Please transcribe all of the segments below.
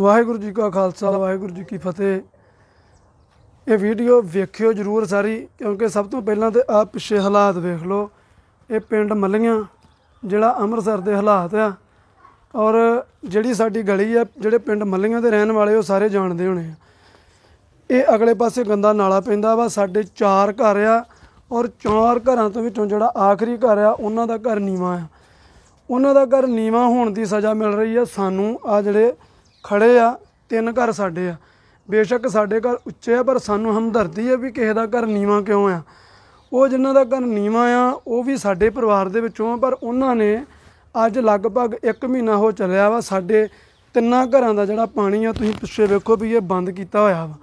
ਵਾਹਿਗੁਰੂ ਜੀ ਕਾ ਖਾਲਸਾ ਵਾਹਿਗੁਰੂ ਜੀ ਕੀ ਫਤਿਹ ਇਹ ਵੀਡੀਓ ਵੇਖਿਓ ਜਰੂਰ ਸਾਰੀ ਕਿਉਂਕਿ ਸਭ ਤੋਂ ਪਹਿਲਾਂ ਤੇ ਆ ਪਿੱਛੇ ਹਾਲਾਤ ਵੇਖ ਲਓ ਇਹ ਪਿੰਡ ਮੱਲੀਆਂ ਜਿਹੜਾ ਅੰਮ੍ਰਿਤਸਰ ਦੇ ਹਾਲਾਤ ਆ ਔਰ ਜਿਹੜੀ ਸਾਡੀ ਗਲੀ ਆ ਜਿਹੜੇ ਪਿੰਡ ਮੱਲੀਆਂ ਦੇ ਰਹਿਣ ਵਾਲੇ ਉਹ ਸਾਰੇ ਜਾਣਦੇ ਹੋਣੇ ਆ ਇਹ ਅਗਲੇ ਪਾਸੇ ਗੰਦਾ ਨਾਲਾ ਪੈਂਦਾ ਵਾ ਸਾਡੇ ਚਾਰ ਘਰ ਆ ਔਰ ਚਾਰ ਘਰਾਂ ਤੋਂ ਵਿੱਚੋਂ ਜਿਹੜਾ ਆਖਰੀ ਘਰ ਆ ਉਹਨਾਂ ਦਾ ਘਰ ਨੀਵਾ ਆ ਉਹਨਾਂ ਦਾ ਘਰ ਨੀਵਾ ਹੋਣ ਦੀ ਸਜ਼ਾ ਮਿਲ ਰਹੀ ਆ ਸਾਨੂੰ ਆ ਜਿਹੜੇ ਖੜੇ ਆ ਤਿੰਨ ਘਰ ਸਾਡੇ ਆ ਬੇਸ਼ੱਕ ਸਾਡੇ ਘਰ ਉੱਚੇ ਆ ਪਰ ਸਾਨੂੰ ਹਮਦਰਦੀ ਆ ਵੀ ਕਿਸੇ ਦਾ ਘਰ ਨੀਵਾ ਕਿਉਂ ਆ ਉਹ ਜਿਨ੍ਹਾਂ ਦਾ ਘਰ ਨੀਵਾ ਆ ਉਹ ਵੀ ਸਾਡੇ ਪਰਿਵਾਰ ਦੇ ਵਿੱਚੋਂ ਆ ਪਰ ਉਹਨਾਂ ਨੇ ਅੱਜ ਲਗਭਗ 1 ਮਹੀਨਾ ਹੋ ਚੱਲਿਆ ਵਾ ਸਾਡੇ ਤਿੰਨਾਂ ਘਰਾਂ ਦਾ ਜਿਹੜਾ ਪਾਣੀ ਆ ਤੁਸੀਂ ਪਿੱਛੇ ਵੇਖੋ ਵੀ ਇਹ ਬੰਦ ਕੀਤਾ ਹੋਇਆ ਵਾ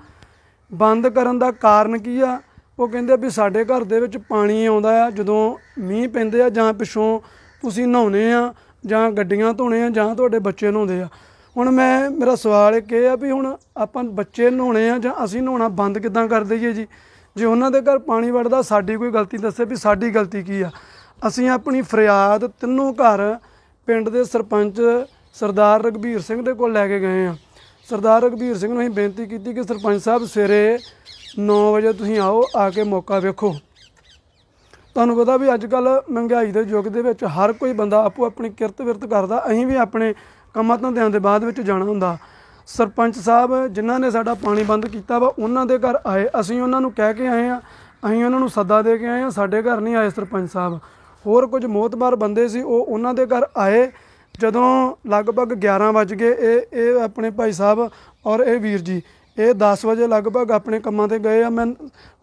ਬੰਦ ਕਰਨ ਦਾ ਕਾਰਨ ਕੀ ਆ ਉਹ ਕਹਿੰਦੇ ਵੀ ਸਾਡੇ ਘਰ ਦੇ ਵਿੱਚ ਪਾਣੀ ਆਉਂਦਾ ਆ ਜਦੋਂ ਮੀਂਹ ਪੈਂਦੇ ਆ ਜਾਂ ਪਿਛੋਂ ਤੁਸੀਂ ਨਹਾਉਨੇ ਆ ਜਾਂ ਗੱਡੀਆਂ ਧੋਣੇ ਆ ਜਾਂ ਤੁਹਾਡੇ ਬੱਚੇ ਨਹਾਉਂਦੇ ਆ ਹੁਣ ਮੈਂ ਮੇਰਾ ਸਵਾਲ ਇਹ ਕਿ ਆ ਵੀ ਹੁਣ ਆਪਾਂ ਬੱਚੇ ਨਹਾਉਣੇ ਆ ਜਾਂ ਅਸੀਂ ਨਹਾਉਣਾ ਬੰਦ ਕਿਦਾਂ ਕਰ ਦਈਏ ਜੀ ਜੇ ਉਹਨਾਂ ਦੇ ਘਰ ਪਾਣੀ ਵੜਦਾ ਸਾਡੀ ਕੋਈ ਗਲਤੀ ਦੱਸੇ ਵੀ ਸਾਡੀ ਗਲਤੀ ਕੀ ਆ ਅਸੀਂ ਆਪਣੀ ਫਰਿਆਦ ਤਿੰਨੋਂ ਘਰ ਪਿੰਡ ਦੇ ਸਰਪੰਚ ਸਰਦਾਰ ਰਗਵੀਰ ਸਿੰਘ ਦੇ ਕੋਲ ਲੈ ਕੇ ਗਏ ਆ ਸਰਦਾਰ ਰਗਵੀਰ ਸਿੰਘ ਨੂੰ ਅਸੀਂ ਬੇਨਤੀ ਕੀਤੀ ਕਿ ਸਰਪੰਚ ਸਾਹਿਬ ਸਵੇਰੇ 9 ਵਜੇ ਤੁਸੀਂ ਆਓ ਆ ਕੇ ਮੌਕਾ ਵੇਖੋ ਤੁਹਾਨੂੰ ਪਤਾ ਵੀ ਅੱਜ ਕੱਲ ਮਹਿੰਗਾਈ ਦੇ ਯੁੱਗ ਦੇ ਵਿੱਚ ਹਰ ਕੋਈ ਬੰਦਾ ਆਪੋ ਆਪਣੀ ਕਿਰਤ ਵਿਰਤ ਕਰਦਾ ਅਸੀਂ ਵੀ ਆਪਣੇ ਕੰਮਾਂ ਧੰਦਿਆਂ ਦੇ ਬਾਅਦ ਵਿੱਚ ਜਾਣਾ ਹੁੰਦਾ ਸਰਪੰਚ ਸਾਹਿਬ ਜਿਨ੍ਹਾਂ ਨੇ ਸਾਡਾ ਪਾਣੀ ਬੰਦ ਕੀਤਾ ਵਾ ਉਹਨਾਂ ਦੇ ਘਰ ਆਏ ਅਸੀਂ ਉਹਨਾਂ ਨੂੰ ਕਹਿ ਕੇ ਆਏ ਆ ਅਸੀਂ ਉਹਨਾਂ ਨੂੰ ਸੱਦਾ ਦੇ ਕੇ ਆਏ ਆ ਸਾਡੇ ਘਰ ਨਹੀਂ ਆਏ ਸਰਪੰਚ ਸਾਹਿਬ ਹੋਰ ਕੁਝ ਮੋਤਬਾਰ ਬੰਦੇ ਸੀ ਉਹ ਉਹਨਾਂ ਦੇ ਘਰ ਆਏ ਜਦੋਂ ਲਗਭਗ 11 ਵਜ ਗਏ ਇਹ ਇਹ ਆਪਣੇ ਭਾਈ ਸਾਹਿਬ ਔਰ ਇਹ ਵੀਰ ਜੀ ਇਹ 10 ਵਜੇ ਲਗਭਗ ਆਪਣੇ ਕੰਮਾਂ ਤੇ ਗਏ ਆ ਮੈਂ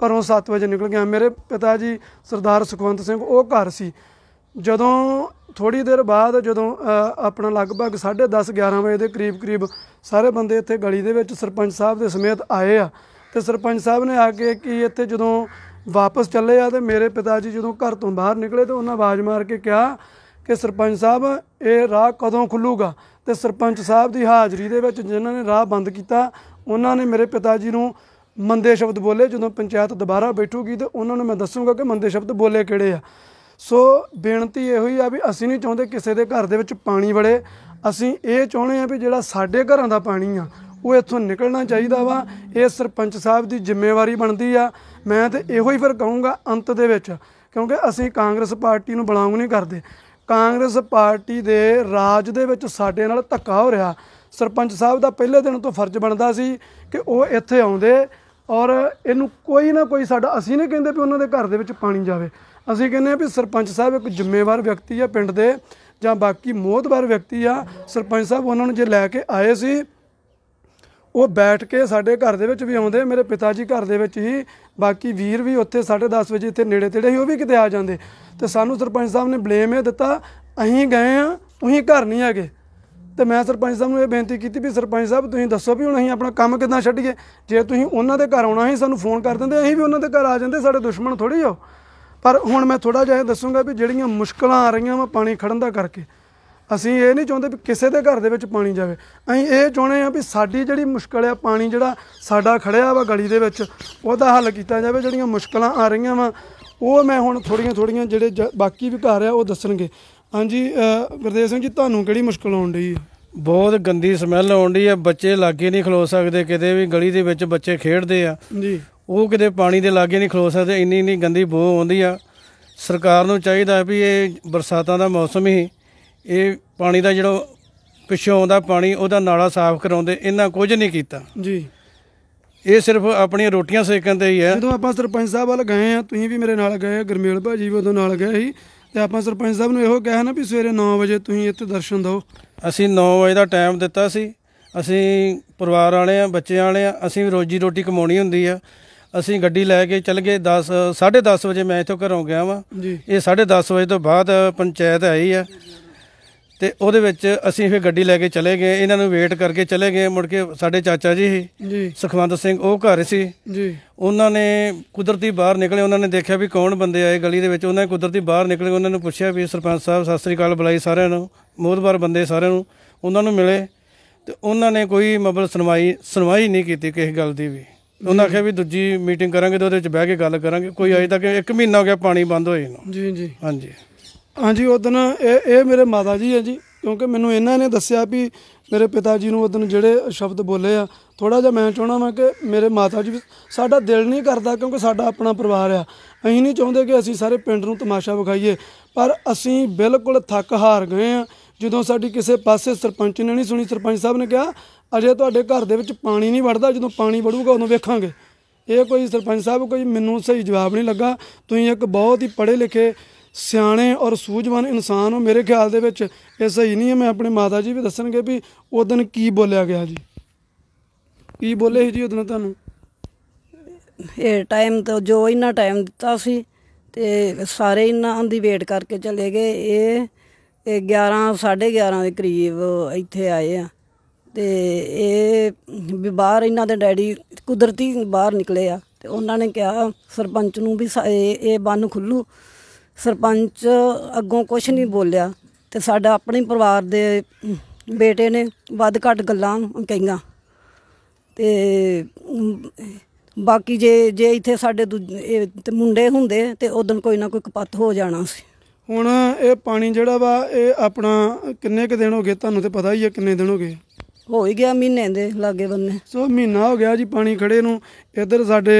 ਘਰੋਂ 7 ਵਜੇ ਨਿਕਲ ਗਿਆ ਮੇਰੇ ਪਿਤਾ ਜੀ ਸਰਦਾਰ ਸੁਖਵੰਤ ਸਿੰਘ ਉਹ ਘਰ ਸੀ ਜਦੋਂ ਥੋੜੀ ਦੇਰ ਬਾਅਦ ਜਦੋਂ ਆਪਣਾ ਲਗਭਗ 10:30 11 ਵਜੇ ਦੇ ਕਰੀਬ ਕਰੀਬ ਸਾਰੇ ਬੰਦੇ ਇੱਥੇ ਗਲੀ ਦੇ ਵਿੱਚ ਸਰਪੰਚ ਸਾਹਿਬ ਦੇ ਸਮੇਤ ਆਏ ਆ ਤੇ ਸਰਪੰਚ ਸਾਹਿਬ ਨੇ ਆ ਕੇ ਕਿ ਇੱਥੇ ਜਦੋਂ ਵਾਪਸ ਚੱਲੇ ਆ ਤੇ ਮੇਰੇ ਪਿਤਾ ਜੀ ਜਦੋਂ ਘਰ ਤੋਂ ਬਾਹਰ ਨਿਕਲੇ ਤੇ ਉਹਨਾਂ ਆਵਾਜ਼ ਮਾਰ ਕੇ ਕਿਹਾ ਕਿ ਸਰਪੰਚ ਸਾਹਿਬ ਇਹ ਰਾਹ ਕਦੋਂ ਖੁੱਲੂਗਾ ਤੇ ਸਰਪੰਚ ਸਾਹਿਬ ਦੀ ਹਾਜ਼ਰੀ ਦੇ ਵਿੱਚ ਜਿਨ੍ਹਾਂ ਨੇ ਰਾਹ ਬੰਦ ਕੀਤਾ ਉਹਨਾਂ ਨੇ ਮੇਰੇ ਪਿਤਾ ਜੀ ਨੂੰ ਮੰਦੇ ਸ਼ਬਦ ਬੋਲੇ ਜਦੋਂ ਪੰਚਾਇਤ ਦੁਬਾਰਾ ਬੈਠੂਗੀ ਤੇ ਉਹਨਾਂ ਨੂੰ ਮੈਂ ਦੱਸੂਗਾ ਕਿ ਮੰਦੇ ਸ਼ਬਦ ਬੋਲੇ ਕਿਹੜੇ ਆ ਸੋ ਬੇਨਤੀ ਇਹੋ ਹੀ ਆ ਵੀ ਅਸੀਂ ਨਹੀਂ ਚਾਹੁੰਦੇ ਕਿਸੇ ਦੇ ਘਰ ਦੇ ਵਿੱਚ ਪਾਣੀ ਵੜੇ ਅਸੀਂ ਇਹ ਚਾਹੁੰਦੇ ਆ ਵੀ ਜਿਹੜਾ ਸਾਡੇ ਘਰਾਂ ਦਾ ਪਾਣੀ ਆ ਉਹ ਇੱਥੋਂ ਨਿਕਲਣਾ ਚਾਹੀਦਾ ਵਾ ਇਹ ਸਰਪੰਚ ਸਾਹਿਬ ਦੀ ਜ਼ਿੰਮੇਵਾਰੀ ਬਣਦੀ ਆ ਮੈਂ ਤੇ ਇਹੋ ਹੀ ਫਿਰ ਕਹੂੰਗਾ ਅੰਤ ਦੇ ਵਿੱਚ ਕਿਉਂਕਿ ਅਸੀਂ ਕਾਂਗਰਸ ਪਾਰਟੀ ਨੂੰ ਬਲੌਂਗ ਨਹੀਂ ਕਰਦੇ ਕਾਂਗਰਸ ਪਾਰਟੀ ਦੇ ਰਾਜ ਦੇ ਵਿੱਚ ਸਾਡੇ ਨਾਲ ਧੱਕਾ ਹੋ ਰਿਹਾ ਸਰਪੰਚ ਸਾਹਿਬ ਦਾ ਪਹਿਲੇ ਦਿਨ ਤੋਂ ਫਰਜ਼ ਬਣਦਾ ਸੀ ਕਿ ਉਹ ਇੱਥੇ ਆਉਂਦੇ ਔਰ ਇਹਨੂੰ ਕੋਈ ਨਾ ਕੋਈ ਸਾਡਾ ਅਸੀਂ ਨਹੀਂ ਕਹਿੰਦੇ ਵੀ ਉਹਨਾਂ ਦੇ ਘਰ ਦੇ ਵਿੱਚ ਪਾਣੀ ਜਾਵੇ ਅਸੀਂ ਕਹਿੰਦੇ ਆ ਵੀ ਸਰਪੰਚ ਸਾਹਿਬ ਇੱਕ ਜ਼ਿੰਮੇਵਾਰ ਵਿਅਕਤੀ ਆ ਪਿੰਡ ਦੇ ਜਾਂ ਬਾਕੀ ਮੋਹਤਬਾਰ ਵਿਅਕਤੀ ਆ ਸਰਪੰਚ ਸਾਹਿਬ ਉਹਨਾਂ ਨੂੰ ਜੇ ਲੈ ਕੇ ਆਏ ਸੀ ਉਹ ਬੈਠ ਕੇ ਸਾਡੇ ਘਰ ਦੇ ਵਿੱਚ ਵੀ ਆਉਂਦੇ ਮੇਰੇ ਪਿਤਾ ਜੀ ਘਰ ਦੇ ਵਿੱਚ ਹੀ ਬਾਕੀ ਵੀਰ ਵੀ ਉੱਥੇ 10:30 ਵਜੇ ਇੱਥੇ ਨੇੜੇ ਤੇੜੇ ਹੀ ਉਹ ਵੀ ਕਿਤੇ ਆ ਜਾਂਦੇ ਤੇ ਸਾਨੂੰ ਸਰਪੰਚ ਸਾਹਿਬ ਨੇ ਬਲੇਮ ਇਹ ਦਿੱਤਾ ਅਸੀਂ ਗਏ ਆ ਤੁਸੀਂ ਘਰ ਨਹੀਂ ਹੈਗੇ ਤੇ ਮੈਂ ਸਰਪੰਚ ਸਾਹਿਬ ਨੂੰ ਇਹ ਬੇਨਤੀ ਕੀਤੀ ਵੀ ਸਰਪੰਚ ਸਾਹਿਬ ਤੁਸੀਂ ਦੱਸੋ ਵੀ ਹੁਣ ਅਸੀਂ ਆਪਣਾ ਕੰਮ ਕਿਦਾਂ ਛੱਡੀਏ ਜੇ ਤੁਸੀਂ ਉਹਨਾਂ ਦੇ ਘਰ ਆਉਣਾ ਸੀ ਸਾਨੂੰ ਫੋਨ ਕਰ ਦਿੰਦੇ ਅਸੀਂ ਵੀ ਉਹਨਾਂ ਦੇ ਘਰ ਆ ਜਾਂਦੇ ਸਾਡੇ ਦੁਸ਼ਮਣ ਥੋੜੀ ਹੋ ਪਰ ਹੁਣ ਮੈਂ ਥੋੜਾ ਜਿਹਾ ਦੱਸੂਗਾ ਵੀ ਜਿਹੜੀਆਂ ਮੁਸ਼ਕਲਾਂ ਆ ਰਹੀਆਂ ਵਾ ਪਾਣੀ ਖੜਨ ਦਾ ਕਰਕੇ ਅਸੀਂ ਇਹ ਨਹੀਂ ਚਾਹੁੰਦੇ ਵੀ ਕਿਸੇ ਦੇ ਘਰ ਦੇ ਵਿੱਚ ਪਾਣੀ ਜਾਵੇ ਅਸੀਂ ਇਹ ਚਾਹੁੰਦੇ ਆ ਵੀ ਸਾਡੀ ਜਿਹੜੀ ਮੁਸ਼ਕਲ ਆ ਪਾਣੀ ਜਿਹੜਾ ਸਾਡਾ ਖੜਿਆ ਵਾ ਗਲੀ ਦੇ ਵਿੱਚ ਉਹਦਾ ਹੱਲ ਕੀਤਾ ਜਾਵੇ ਜਿਹੜੀਆਂ ਮੁਸ਼ਕਲਾਂ ਆ ਰਹੀਆਂ ਵਾ ਉਹ ਮੈਂ ਹੁਣ ਥੋੜੀਆਂ ਥੋੜੀਆਂ ਜਿਹੜੇ ਬਾਕੀ ਵੀ ਘਰ ਆ ਉਹ ਦੱਸਣਗੇ ਹਾਂਜੀ ਗੁਰਦੇਵ ਸਿੰਘ ਜੀ ਤੁਹਾਨੂੰ ਕਿਹੜੀ ਮੁਸ਼ਕਲ ਆਉਣ ਦੀ ਹੈ ਬਹੁਤ ਗੰਦੀ ਸਮੈਲ ਆਉਣ ਦੀ ਹੈ ਬੱਚੇ ਲਾਗੇ ਨਹੀਂ ਖਲੋ ਸਕਦੇ ਕਿਤੇ ਵੀ ਗਲੀ ਦੇ ਵਿੱਚ ਬੱਚੇ ਖੇਡਦੇ ਆ ਜੀ ਉਹ ਕਿਤੇ ਪਾਣੀ ਦੇ ਲਾਗੇ ਨਹੀਂ ਖਲੋ ਸਕਦੇ ਇੰਨੀ ਇੰਨੀ ਗੰਦੀ ਬੋ ਆਉਂਦੀ ਆ ਸਰਕਾਰ ਨੂੰ ਚਾਹੀਦਾ ਵੀ ਇਹ ਬਰਸਾਤਾਂ ਦਾ ਮੌਸਮ ਹੀ ਇਹ ਪਾਣੀ ਦਾ ਜਿਹੜਾ ਪਿੱਛੋਂ ਆਉਂਦਾ ਪਾਣੀ ਉਹਦਾ ਨਾਲਾ ਸਾਫ਼ ਕਰਾਉਂਦੇ ਇਹਨਾਂ ਕੁਝ ਨਹੀਂ ਕੀਤਾ ਜੀ ਇਹ ਸਿਰਫ ਆਪਣੀਆਂ ਰੋਟੀਆਂ ਸੇਕਣ ਤੇ ਹੀ ਹੈ ਜਦੋਂ ਆਪਾਂ ਸਰਪੰਚ ਸਾਹਿਬ ਵੱਲ ਗਏ ਆ ਤੁਸੀਂ ਵੀ ਮੇਰੇ ਨਾਲ ਗਏ ਗਰਮੇਲ ਭਾਜੀ ਵੀ ਉਦੋਂ ਨਾਲ ਗਏ ਸੀ ਤੇ ਆਪਾਂ ਸਰਪੰਚ ਸਾਹਿਬ ਨੂੰ ਇਹੋ ਕਿਹਾ ਨਾ ਵੀ ਸਵੇਰੇ 9 ਵਜੇ ਤੁਸੀਂ ਇੱਥੇ ਦਰਸ਼ਨ ਦਿਓ ਅਸੀਂ 9 ਵਜੇ ਦਾ ਟਾਈਮ ਦਿੱਤਾ ਸੀ ਅਸੀਂ ਪਰਿਵਾਰ ਵਾਲੇ ਆ ਬੱਚੇ ਵਾਲੇ ਆ ਅਸੀਂ ਰੋਜੀ ਰੋਟੀ ਕਮਾਉਣੀ ਹੁੰਦੀ ਆ ਅਸੀਂ ਗੱਡੀ ਲੈ ਕੇ ਚੱਲ ਗਏ 10 10:30 ਵਜੇ ਮੈਂ ਇੱਥੋਂ ਘਰੋਂ ਗਿਆ ਵਾਂ ਇਹ 10:30 ਵਜੇ ਤੋਂ ਬਾਅਦ ਪੰਚਾਇਤ ਆਈ ਆ ਤੇ ਉਹਦੇ ਵਿੱਚ ਅਸੀਂ ਫਿਰ ਗੱਡੀ ਲੈ ਕੇ ਚਲੇ ਗਏ ਇਹਨਾਂ ਨੂੰ ਵੇਟ ਕਰਕੇ ਚਲੇ ਗਏ ਮੁੜ ਕੇ ਸਾਡੇ ਚਾਚਾ ਜੀ ਜੀ ਸੁਖਵੰਤ ਸਿੰਘ ਉਹ ਘਰ ਸੀ ਜੀ ਉਹਨਾਂ ਨੇ ਕੁਦਰਤੀ ਬਾਹਰ ਨਿਕਲੇ ਉਹਨਾਂ ਨੇ ਦੇਖਿਆ ਵੀ ਕੌਣ ਬੰਦੇ ਆਏ ਗਲੀ ਦੇ ਵਿੱਚ ਉਹਨਾਂ ਨੇ ਕੁਦਰਤੀ ਬਾਹਰ ਨਿਕਲੇ ਉਹਨਾਂ ਨੂੰ ਪੁੱਛਿਆ ਵੀ ਸਰਪੰਚ ਸਾਹਿਬ ਸਤਿ ਸ੍ਰੀ ਅਕਾਲ ਬੁਲਾਈ ਸਾਰਿਆਂ ਨੂੰ ਮੋਹਦਵਾਰ ਬੰਦੇ ਸਾਰਿਆਂ ਨੂੰ ਉਹਨਾਂ ਨੂੰ ਮਿਲੇ ਤੇ ਉਹਨਾਂ ਨੇ ਕੋਈ ਮਬਲ ਸੁਣਵਾਈ ਸੁਣਵਾਈ ਨਹੀਂ ਕੀਤੀ ਕਿਸੇ ਗੱਲ ਦੀ ਵੀ ਉਹਨਾਂ ਆਖਿਆ ਵੀ ਦੂਜੀ ਮੀਟਿੰਗ ਕਰਾਂਗੇ ਤੇ ਉਹਦੇ ਵਿੱਚ ਬਹਿ ਕੇ ਗੱਲ ਕਰਾਂਗੇ ਕੋਈ ਅਜੇ ਤੱਕ 1 ਮਹੀਨਾ ਹੋ ਗਿਆ ਪਾਣੀ ਬੰਦ ਹੋਏ ਨੂੰ ਜੀ ਜੀ ਹਾਂਜੀ ਹਾਂਜੀ ਉਦੋਂ ਇਹ ਇਹ ਮੇਰੇ ਮਾਤਾ ਜੀ ਹੈ ਜੀ ਕਿਉਂਕਿ ਮੈਨੂੰ ਇਹਨਾਂ ਨੇ ਦੱਸਿਆ ਵੀ ਮੇਰੇ ਪਿਤਾ ਜੀ ਨੂੰ ਉਦੋਂ ਜਿਹੜੇ ਸ਼ਬਦ ਬੋਲੇ ਆ ਥੋੜਾ ਜਿਹਾ ਮੈਂ ਚਾਹਣਾ ਮੈਂ ਕਿ ਮੇਰੇ ਮਾਤਾ ਜੀ ਸਾਡਾ ਦਿਲ ਨਹੀਂ ਕਰਦਾ ਕਿਉਂਕਿ ਸਾਡਾ ਆਪਣਾ ਪਰਿਵਾਰ ਆ ਅਸੀਂ ਨਹੀਂ ਚਾਹੁੰਦੇ ਕਿ ਅਸੀਂ ਸਾਰੇ ਪਿੰਡ ਨੂੰ ਤਮਾਸ਼ਾ ਵਿਖਾਈਏ ਪਰ ਅਸੀਂ ਬਿਲਕੁਲ ਥੱਕ ਹਾਰ ਗਏ ਆ ਜਦੋਂ ਸਾਡੀ ਕਿਸੇ ਪਾਸੇ ਸਰਪੰਚ ਨੇ ਨਹੀਂ ਸੁਣੀ ਸਰਪੰਚ ਸਾਹਿਬ ਨੇ ਕਿਹਾ ਅਜੇ ਤੁਹਾਡੇ ਘਰ ਦੇ ਵਿੱਚ ਪਾਣੀ ਨਹੀਂ ਵੜਦਾ ਜਦੋਂ ਪਾਣੀ ਵੜੂਗਾ ਉਦੋਂ ਵੇਖਾਂਗੇ ਇਹ ਕੋਈ ਸਰਪੰਚ ਸਾਹਿਬ ਕੋਈ ਮੈਨੂੰ ਸਹੀ ਜਵਾਬ ਨਹੀਂ ਲੱਗਾ ਤੁਸੀਂ ਇੱਕ ਬਹੁਤ ਹੀ ਪੜ੍ਹੇ ਲਿਖੇ ਸਿਆਣੇ ਔਰ ਸੂਝਵਾਨ ਇਨਸਾਨ ਹੋ ਮੇਰੇ ਖਿਆਲ ਦੇ ਵਿੱਚ ਇਹ ਸਹੀ ਨਹੀਂ ਹੈ ਮੈਂ ਆਪਣੇ ਮਾਤਾ ਜੀ ਵੀ ਦੱਸਣਗੇ ਵੀ ਉਸ ਦਿਨ ਕੀ ਬੋਲਿਆ ਗਿਆ ਜੀ ਕੀ ਬੋਲੇ ਸੀ ਜੀ ਉਸ ਦਿਨ ਤੁਹਾਨੂੰ ਇਹ ਟਾਈਮ ਤੋਂ ਜੋ ਇਹਨਾਂ ਟਾਈਮ ਦਿੱਤਾ ਸੀ ਤੇ ਸਾਰੇ ਇਹਨਾਂ ਦੀ ਵੇਟ ਕਰਕੇ ਚਲੇ ਗਏ ਇਹ 11 11:30 ਦੇ ਕਰੀਬ ਇੱਥੇ ਆਏ ਆ ਤੇ ਇਹ ਵੀ ਬਾਹਰ ਇਹਨਾਂ ਦੇ ਡੈਡੀ ਕੁਦਰਤੀ ਬਾਹਰ ਨਿਕਲੇ ਆ ਤੇ ਉਹਨਾਂ ਨੇ ਕਿਹਾ ਸਰਪੰਚ ਨੂੰ ਵੀ ਇਹ ਬੰਨ ਖੁੱਲੂ ਸਰਪੰਚ ਅੱਗੋਂ ਕੁਝ ਨਹੀਂ ਬੋਲਿਆ ਤੇ ਸਾਡਾ ਆਪਣੇ ਪਰਿਵਾਰ ਦੇ ਬੇਟੇ ਨੇ ਵੱਧ ਘੱਟ ਗੱਲਾਂ ਕਹੀਆਂ ਤੇ ਬਾਕੀ ਜੇ ਜੇ ਇੱਥੇ ਸਾਡੇ ਇਹ ਤੇ ਮੁੰਡੇ ਹੁੰਦੇ ਤੇ ਉਦੋਂ ਕੋਈ ਨਾ ਕੋਈ ਕਪੱਤ ਹੋ ਜਾਣਾ ਸੀ ਹੁਣ ਇਹ ਪਾਣੀ ਜਿਹੜਾ ਵਾ ਇਹ ਆਪਣਾ ਕਿੰਨੇ ਕ ਦਿਨ ਹੋ ਗਏ ਤੁਹਾਨੂੰ ਤੇ ਪਤਾ ਹੀ ਹੈ ਕਿੰਨੇ ਦਿਨ ਹੋ ਗਏ ਹੋ ਹੀ ਗਿਆ ਮਹੀਨੇ ਦੇ ਲਾਗੇ ਬੰਨੇ ਸੋ ਮਹੀਨਾ ਹੋ ਗਿਆ ਜੀ ਪਾਣੀ ਖੜੇ ਨੂੰ ਇੱਧਰ ਸਾਡੇ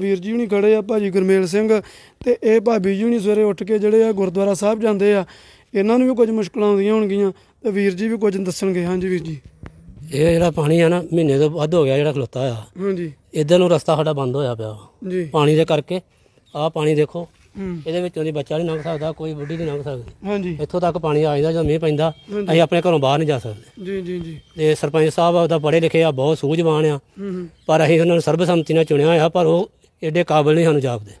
ਵੀਰ ਜੀ ਹੁਣੀ ਖੜੇ ਆ ਭਾਜੀ ਗੁਰਮੇਲ ਸਿੰਘ ਤੇ ਇਹ ਭਾਬੀ ਜੀ ਹੁਣੀ ਸਵੇਰੇ ਉੱਠ ਕੇ ਜਿਹੜੇ ਆ ਗੁਰਦੁਆਰਾ ਸਾਹਿਬ ਜਾਂਦੇ ਆ ਇਹਨਾਂ ਨੂੰ ਵੀ ਕੁਝ ਮੁਸ਼ਕਲਾਂ ਆਉਂਦੀਆਂ ਹੋਣਗੀਆਂ ਤੇ ਵੀਰ ਜੀ ਵੀ ਕੁਝ ਦੱਸਣਗੇ ਹਾਂਜੀ ਵੀਰ ਜੀ ਇਹ ਜਿਹੜਾ ਪਾਣੀ ਆ ਨਾ ਮਹੀਨੇ ਤੋਂ ਵੱਧ ਹੋ ਗਿਆ ਜਿਹੜਾ ਖਲੋਤਾ ਆ ਹਾਂਜੀ ਇਧਰ ਨੂੰ ਰਸਤਾ ਸਾਡਾ ਬੰਦ ਹੋਇਆ ਪਿਆ ਜੀ ਪਾਣੀ ਦੇ ਕਰਕੇ ਆਹ ਪਾਣੀ ਦੇਖੋ ਇਹਦੇ ਵਿੱਚ ਉਹਦੇ ਬੱਚਾ ਨਹੀਂ ਲੰਘ ਸਕਦਾ ਕੋਈ ਬੁੱਢੀ ਨਹੀਂ ਲੰਘ ਸਕਦੀ ਹਾਂਜੀ ਇੱਥੋਂ ਤੱਕ ਪਾਣੀ ਆ ਜਾਂਦਾ ਜਦੋਂ ਮੀਂਹ ਪੈਂਦਾ ਅਸੀਂ ਆਪਣੇ ਘਰੋਂ ਬਾਹਰ ਨਹੀਂ ਜਾ ਸਕਦੇ ਜੀ ਜੀ ਜੀ ਤੇ ਸਰਪੰਚ ਸਾਹਿਬ ਉਹਦਾ ਪੜੇ ਲਿਖੇ ਆ ਬਹੁਤ ਸੂਝਵਾਨ ਆ ਪਰ ਅਸੀਂ ਉਹਨਾਂ ਨੂੰ ਸਰਬਸੰਮਤੀ ਨਾਲ ਚੁਣਿਆ ਆ ਪਰ ਉਹ ਐਡੇ ਕਾਬਿਲ ਨਹੀਂ ਸਾਨੂੰ ਜਾਪਦੇ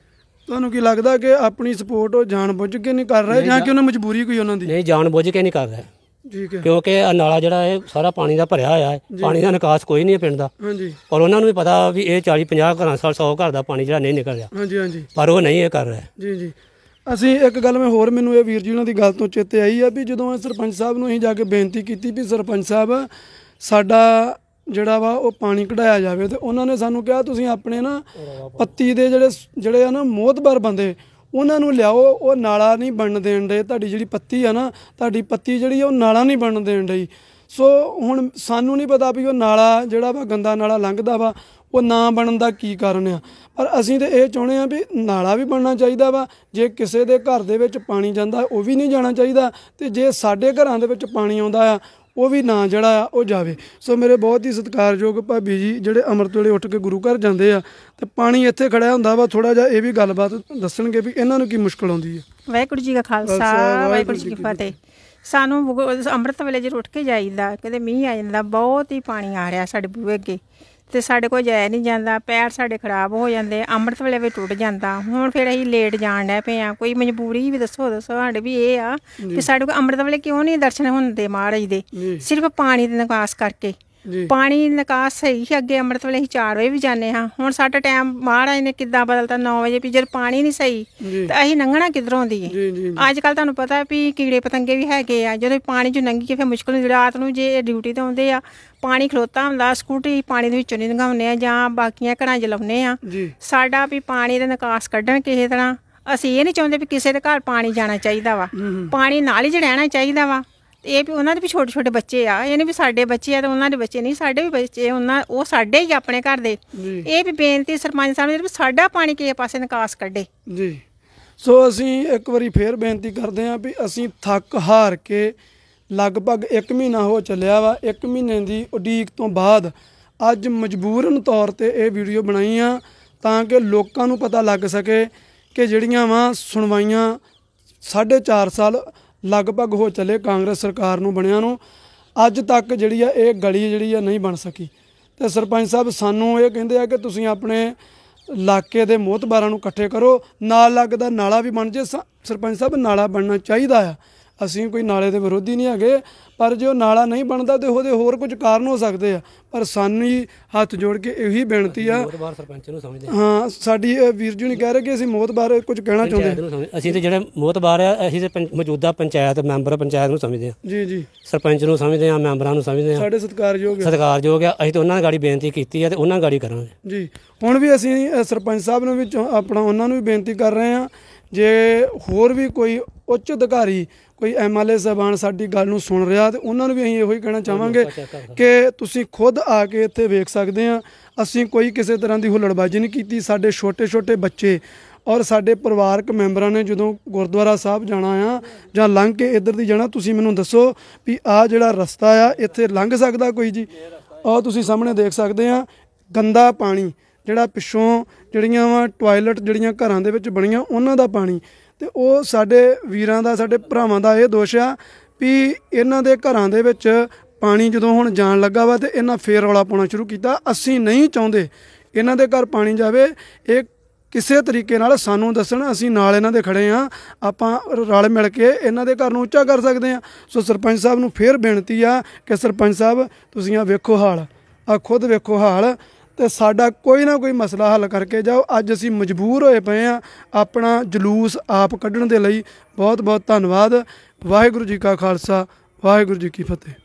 ਤੁਹਾਨੂੰ ਕੀ ਲੱਗਦਾ ਕਿ ਆਪਣੀ ਸਪੋਰਟ ਉਹ ਜਾਣ ਬੁੱਝ ਕੇ ਨਹੀਂ ਕਰ ਰਹੇ ਜਾਂ ਕਿ ਉਹਨਾਂ ਮਜਬੂਰੀ ਕੋਈ ਉਹਨਾਂ ਦੀ ਨਹੀਂ ਜਾਣ ਬੁੱਝ ਕੇ ਨਹੀਂ ਕਰ ਰਹੇ ਠੀਕ ਹੈ ਕਿਉਂਕਿ ਆ ਨਾਲਾ ਜਿਹੜਾ ਇਹ ਸਾਰਾ ਪਾਣੀ ਦਾ ਭਰਿਆ ਹੋਇਆ ਹੈ ਪਾਣੀ ਦਾ ਨਿਕਾਸ ਕੋਈ ਨਹੀਂ ਹੈ ਪਿੰਡ ਦਾ ਹਾਂਜੀ ਔਰ ਉਹਨਾਂ ਨੂੰ ਵੀ ਪਤਾ ਵੀ ਇਹ 40 50 ਘਰਾਂ ਸਾਲ 100 ਘਰ ਦਾ ਪਾਣੀ ਜਿਹੜਾ ਨਹੀਂ ਨਿਕਲ ਰਿਹਾ ਹਾਂਜੀ ਹਾਂਜੀ ਪਰ ਉਹ ਨਹੀਂ ਇਹ ਕਰ ਰਿਹਾ ਜੀ ਜੀ ਅਸੀਂ ਇੱਕ ਗੱਲ ਮੈਂ ਹੋਰ ਮੈਨੂੰ ਇਹ ਵੀਰ ਜੀ ਉਹਨਾਂ ਦੀ ਗੱਲ ਤੋਂ ਚੇਤੇ ਆਈ ਆ ਵੀ ਜਦੋਂ ਸਰਪੰਚ ਸਾਹਿਬ ਨੂੰ ਅਸੀਂ ਜਾ ਕੇ ਬੇਨਤੀ ਕੀਤੀ ਵੀ ਸਰਪੰਚ ਸਾਹਿਬ ਸਾਡਾ ਜਿਹੜਾ ਵਾ ਉਹ ਪਾਣੀ ਕਢਾਇਆ ਜਾਵੇ ਤੇ ਉਹਨਾਂ ਨੇ ਸਾਨੂੰ ਕਿਹਾ ਤੁਸੀਂ ਆਪਣੇ ਨਾ ਪੱਤੀ ਦੇ ਜਿਹੜੇ ਜਿਹੜੇ ਆ ਨਾ ਮੋਹਤਬਰ ਬੰਦੇ ਉਹਨਾਂ ਨੂੰ ਲਿਆਓ ਉਹ ਨਾਲਾ ਨਹੀਂ ਬਣਨ ਦੇਣ ਦੇ ਤੁਹਾਡੀ ਜਿਹੜੀ ਪੱਤੀ ਆ ਨਾ ਤੁਹਾਡੀ ਪੱਤੀ ਜਿਹੜੀ ਉਹ ਨਾਲਾ ਨਹੀਂ ਬਣਨ ਦੇਣ ਦੇ ਸੋ ਹੁਣ ਸਾਨੂੰ ਨਹੀਂ ਪਤਾ ਵੀ ਉਹ ਨਾਲਾ ਜਿਹੜਾ ਵਾ ਗੰਦਾ ਨਾਲਾ ਲੰਘਦਾ ਵਾ ਉਹ ਨਾ ਬਣਨ ਦਾ ਕੀ ਕਾਰਨ ਆ ਪਰ ਅਸੀਂ ਤੇ ਇਹ ਚਾਹੁੰਦੇ ਆ ਵੀ ਨਾਲਾ ਵੀ ਬਣਨਾ ਚਾਹੀਦਾ ਵਾ ਜੇ ਕਿਸੇ ਦੇ ਘਰ ਦੇ ਵਿੱਚ ਪਾਣੀ ਜਾਂਦਾ ਉਹ ਵੀ ਨਹੀਂ ਜਾਣਾ ਚਾਹੀਦਾ ਤੇ ਜੇ ਸਾਡੇ ਘਰਾਂ ਦੇ ਵਿੱਚ ਪਾਣੀ ਆਉਂਦਾ ਆ ਉਹ ਵੀ ਨਾ ਜਿਹੜਾ ਆ ਉਹ ਜਾਵੇ ਸੋ ਮੇਰੇ ਬਹੁਤ ਹੀ ਸਤਿਕਾਰਯੋਗ ਭਾਬੀ ਜੀ ਜਿਹੜੇ ਅੰਮ੍ਰਿਤ ਵੇਲੇ ਉੱਠ ਕੇ ਗੁਰੂ ਘਰ ਜਾਂਦੇ ਆ ਤੇ ਪਾਣੀ ਇੱਥੇ ਖੜਿਆ ਹੁੰਦਾ ਵਾ ਥੋੜਾ ਜਿਹਾ ਇਹ ਵੀ ਗੱਲਬਾਤ ਦੱਸਣਗੇ ਵੀ ਇਹਨਾਂ ਨੂੰ ਕੀ ਮੁਸ਼ਕਲ ਆਉਂਦੀ ਹੈ ਵਾਹਿਗੁਰੂ ਜੀ ਦਾ ਖਾਲਸਾ ਵਾਹਿਗੁਰੂ ਜੀ ਕੀ ਫਤਿਹ ਸਾਨੂੰ ਅੰਮ੍ਰਿਤ ਵੇਲੇ ਜੇ ਉੱਠ ਕੇ ਜਾਈਦਾ ਕਹਿੰਦੇ ਮੀਂਹ ਆ ਜਾਂਦਾ ਬਹੁਤ ਹੀ ਪਾਣੀ ਆ ਰਿਹਾ ਸਾਡੇ ਬੂਹੇ ਅੱਗੇ ਤੇ ਸਾਡੇ ਕੋਲ ਜਾਇਆ ਨਹੀਂ ਜਾਂਦਾ ਪੈਰ ਸਾਡੇ ਖਰਾਬ ਹੋ ਜਾਂਦੇ ਅੰਮ੍ਰਿਤ ਵੇਲੇ ਵੀ ਟੁੱਟ ਜਾਂਦਾ ਹੁਣ ਫਿਰ ਅਸੀਂ ਲੇਟ ਜਾਣ ਲੈ ਪਏ ਆ ਕੋਈ ਮਜਬੂਰੀ ਵੀ ਦੱਸੋ ਦੱਸੋ ਸਾਡੇ ਵੀ ਇਹ ਆ ਕਿ ਸਾਡੇ ਕੋਲ ਅੰਮ੍ਰਿਤ ਵੇਲੇ ਕਿਉਂ ਨਹੀਂ ਦਰਸ਼ਨ ਹੁੰਦੇ ਮਹਾਰਾਜ ਦੇ ਸਿਰਫ ਪਾਣੀ ਦੇ ਨਿਕਾਸ ਕਰਕੇ ਪਾਣੀ ਨਿਕਾਸ ਸਹੀ ਹੈ ਅੱਗੇ ਅੰਮ੍ਰਿਤ ਵੇਲੇ ਅਸੀਂ 4 ਵਜੇ ਵੀ ਜਾਂਦੇ ਹਾਂ ਹੁਣ ਸਾਡਾ ਟਾਈਮ ਮਹਾਰਾਜ ਨੇ ਕਿੱਦਾਂ ਬਦਲਤਾ 9 ਵਜੇ ਵੀ ਜਦ ਪਾਣੀ ਨਹੀਂ ਸਹੀ ਤਾਂ ਅਸੀਂ ਲੰਘਣਾ ਆਉਂਦੀ ਦੀ ਅੱਜ ਕੱਲ ਤੁਹਾਨੂੰ ਪਤਾ ਵੀ ਕੀੜੇ ਪਤੰਗੇ ਵੀ ਹੈਗੇ ਆ ਜਦੋਂ ਪਾਣੀ ਚ ਨੰਗੀ ਕੇ ਫਿਰ ਮੁਸ਼ਕਲ ਰਾਤ ਨੂੰ ਜੇ ਡਿਊਟੀ ਤੇ ਆਉਂਦੇ ਆ ਪਾਣੀ ਖਲੋਤਾ ਹੁੰਦਾ ਸਕੂਟੀ ਪਾਣੀ ਦੇ ਵਿੱਚੋਂ ਨਹੀਂ ਲੰਘਾਉਂਦੇ ਆ ਜਾਂ ਬਾਕੀਆਂ ਘੜਾਂ 'ਚ ਲਾਉਂਦੇ ਆ ਸਾਡਾ ਵੀ ਪਾਣੀ ਦਾ ਨਿਕਾਸ ਕੱਢਣ ਕਿਸੇ ਤਰ੍ਹਾਂ ਅਸੀਂ ਇਹ ਨਹੀਂ ਚਾਹੁੰਦੇ ਵੀ ਕਿਸੇ ਦੇ ਘਰ ਪਾਣੀ ਜਾਣਾ ਚਾਹੀਦਾ ਵਾ ਪਾਣੀ ਨਾਲ ਹੀ ਰਹਿਣਾ ਚਾਹੀਦਾ ਵਾ ਇਹ ਵੀ ਉਹਨਾਂ ਦੇ ਵੀ ਛੋਟੇ ਛੋਟੇ ਬੱਚੇ ਆ ਇਹਨੇ ਵੀ ਸਾਡੇ ਬੱਚੇ ਆ ਤੇ ਉਹਨਾਂ ਦੇ ਬੱਚੇ ਨਹੀਂ ਸਾਡੇ ਵੀ ਬੱਚੇ ਉਹਨਾਂ ਉਹ ਸਾਡੇ ਹੀ ਆਪਣੇ ਘਰ ਦੇ ਇਹ ਵੀ ਬੇਨਤੀ ਸਰਪੰਚ ਸਾਹਿਬ ਨੇ ਸਾਡਾ ਪਾਣੀ ਕਿਸੇ ਪਾਸੇ ਨਿਕਾਸ ਕੱਢੇ ਜੀ ਸੋ ਅਸੀਂ ਇੱਕ ਵਾਰੀ ਫੇਰ ਬੇਨਤੀ ਕਰਦੇ ਆਂ ਵੀ ਅਸੀਂ ਥੱਕ ਹਾਰ ਕੇ ਲਗਭਗ 1 ਮਹੀਨਾ ਹੋ ਚੱਲਿਆ ਵਾ 1 ਮਹੀਨੇ ਦੀ ਉਡੀਕ ਤੋਂ ਬਾਅਦ ਅੱਜ ਮਜਬੂਰਨ ਤੌਰ ਤੇ ਇਹ ਵੀਡੀਓ ਬਣਾਈ ਆ ਤਾਂ ਕਿ ਲੋਕਾਂ ਨੂੰ ਪਤਾ ਲੱਗ ਸਕੇ ਕਿ ਜਿਹੜੀਆਂ ਵਾ ਸੁਣਵਾਈਆਂ 4.5 ਸਾਲ ਲਗਭਗ ਹੋ ਚਲੇ ਕਾਂਗਰਸ ਸਰਕਾਰ ਨੂੰ ਬਣਿਆ ਨੂੰ ਅੱਜ ਤੱਕ ਜਿਹੜੀ ਆ ਇਹ ਗਲੀ ਜਿਹੜੀ ਆ ਨਹੀਂ ਬਣ ਸਕੀ ਤੇ ਸਰਪੰਚ ਸਾਹਿਬ ਸਾਨੂੰ ਇਹ ਕਹਿੰਦੇ ਆ ਕਿ ਤੁਸੀਂ ਆਪਣੇ ਇਲਾਕੇ ਦੇ ਮੋਤਬਾਰਾਂ ਨੂੰ ਇਕੱਠੇ ਕਰੋ ਨਾਲ ਲੱਗਦਾ ਨਾਲਾ ਵੀ ਬਣ ਜੇ ਸਰਪੰਚ ਸਾਹਿਬ ਨਾਲਾ ਬਣਨਾ ਚਾਹੀਦਾ ਆ ਅਸੀਂ ਕੋਈ ਨਾਲੇ ਦੇ ਵਿਰੋਧੀ ਨਹੀਂ ਹੈਗੇ ਪਰ ਜੇ ਉਹ ਨਾਲਾ ਨਹੀਂ ਬਣਦਾ ਤੇ ਉਹਦੇ ਹੋਰ ਕੁਝ ਕਾਰਨ ਹੋ ਸਕਦੇ ਆ ਪਰ ਸਾਨੂੰ ਹੀ ਹੱਥ ਜੋੜ ਕੇ ਇਹੀ ਬੇਨਤੀ ਆ ਮੋਤਬਾਰ ਸਰਪੰਚ ਨੂੰ ਸਮਝਦੇ ਹਾਂ ਸਾਡੀ ਵੀਰ ਜੀ ਨੇ ਕਹਿ ਰਹੇ ਕਿ ਅਸੀਂ ਮੋਤਬਾਰ ਕੁਝ ਕਹਿਣਾ ਚਾਹੁੰਦੇ ਅਸੀਂ ਤੇ ਜਿਹੜੇ ਮੋਤਬਾਰ ਆ ਅਸੀਂ ਤੇ ਮੌਜੂਦਾ ਪੰਚਾਇਤ ਮੈਂਬਰ ਪੰਚਾਇਤ ਨੂੰ ਸਮਝਦੇ ਆ ਜੀ ਜੀ ਸਰਪੰਚ ਨੂੰ ਸਮਝਦੇ ਆ ਮੈਂਬਰਾਂ ਨੂੰ ਸਮਝਦੇ ਆ ਸਾਡੇ ਸਤਿਕਾਰਯੋਗ ਸਤਿਕਾਰਯੋਗ ਆ ਅਸੀਂ ਤਾਂ ਉਹਨਾਂ ਨਾਲ ਗਾੜੀ ਬੇਨਤੀ ਕੀਤੀ ਆ ਤੇ ਉਹਨਾਂ ਗਾੜੀ ਕਰਾਂਗੇ ਜੀ ਹੁਣ ਵੀ ਅਸੀਂ ਸਰਪੰਚ ਸਾਹਿਬ ਨੂੰ ਵੀ ਆਪਣਾ ਉਹਨਾਂ ਨੂੰ ਵੀ ਬੇਨਤੀ ਕਰ ਰਹੇ ਆ ਜੇ ਹੋਰ ਵੀ ਕੋਈ ਉੱਚ ਅਧਿਕਾਰੀ ਕੋਈ ਐਮਐਲਏ ਸਾਹਿਬਾਨ ਸਾਡੀ ਗੱਲ ਨੂੰ ਸੁਣ ਰਿਹਾ ਤੇ ਉਹਨਾਂ ਨੂੰ ਵੀ ਅਸੀਂ ਇਹੋ ਹੀ ਕਹਿਣਾ ਚਾਹਾਂਗੇ ਕਿ ਤੁਸੀਂ ਖੁਦ ਆ ਕੇ ਇੱਥੇ ਵੇਖ ਸਕਦੇ ਆ ਅਸੀਂ ਕੋਈ ਕਿਸੇ ਤਰ੍ਹਾਂ ਦੀ ਹੁਲੜਬਾਜ਼ੀ ਨਹੀਂ ਕੀਤੀ ਸਾਡੇ ਛੋਟੇ-ਛੋਟੇ ਬੱਚੇ ਔਰ ਸਾਡੇ ਪਰਿਵਾਰਕ ਮੈਂਬਰਾਂ ਨੇ ਜਦੋਂ ਗੁਰਦੁਆਰਾ ਸਾਹਿਬ ਜਾਣਾ ਆ ਜਾਂ ਲੰਘ ਕੇ ਇੱਧਰ ਦੀ ਜਾਣਾ ਤੁਸੀਂ ਮੈਨੂੰ ਦੱਸੋ ਵੀ ਆ ਜਿਹੜਾ ਰਸਤਾ ਆ ਇੱਥੇ ਲੰਘ ਸਕਦਾ ਕੋਈ ਜੀ ਔਰ ਤੁਸੀਂ ਸਾਹਮਣੇ ਦੇਖ ਸਕਦੇ ਆ ਗੰਦਾ ਪਾਣੀ ਜਿਹੜਾ ਪਿੱਛੋਂ ਜਿਹੜੀਆਂ ਵਾ ਟਾਇਲਟ ਜਿਹੜੀਆਂ ਘਰਾਂ ਦੇ ਵਿੱਚ ਬਣੀਆਂ ਉਹਨਾਂ ਦਾ ਪਾਣੀ ਤੇ ਉਹ ਸਾਡੇ ਵੀਰਾਂ ਦਾ ਸਾਡੇ ਭਰਾਵਾਂ ਦਾ ਇਹ ਦੋਸ਼ ਆ ਵੀ ਇਹਨਾਂ ਦੇ ਘਰਾਂ ਦੇ ਵਿੱਚ ਪਾਣੀ ਜਦੋਂ ਹੁਣ ਜਾਣ ਲੱਗਾ ਵਾ ਤੇ ਇਹਨਾਂ ਫੇਰ ਰੌਲਾ ਪਾਉਣਾ ਸ਼ੁਰੂ ਕੀਤਾ ਅਸੀਂ ਨਹੀਂ ਚਾਹੁੰਦੇ ਇਹਨਾਂ ਦੇ ਘਰ ਪਾਣੀ ਜਾਵੇ ਇਹ ਕਿਸੇ ਤਰੀਕੇ ਨਾਲ ਸਾਨੂੰ ਦੱਸਣ ਅਸੀਂ ਨਾਲ ਇਹਨਾਂ ਦੇ ਖੜੇ ਆ ਆਪਾਂ ਰਲ ਮਿਲ ਕੇ ਇਹਨਾਂ ਦੇ ਘਰ ਨੂੰ ਉੱਚਾ ਕਰ ਸਕਦੇ ਆ ਸੋ ਸਰਪੰਚ ਸਾਹਿਬ ਨੂੰ ਫੇਰ ਬੇਨਤੀ ਆ ਕਿ ਸਰਪੰਚ ਸਾਹਿਬ ਤੁਸੀਂ ਆ ਵੇਖੋ ਹਾਲ ਆ ਖੁਦ ਵੇਖੋ ਹਾਲ ਤੇ ਸਾਡਾ ਕੋਈ ਨਾ ਕੋਈ ਮਸਲਾ ਹੱਲ ਕਰਕੇ ਜਾਓ ਅੱਜ ਅਸੀਂ ਮਜਬੂਰ ਹੋਏ ਪਏ ਆ ਆਪਣਾ ਜਲੂਸ ਆਪ ਕੱਢਣ ਦੇ ਲਈ ਬਹੁਤ ਬਹੁਤ ਧੰਨਵਾਦ ਵਾਹਿਗੁਰੂ ਜੀ ਕਾ ਖਾਲਸਾ ਵਾਹਿਗੁਰੂ ਜੀ ਕੀ ਫਤਿਹ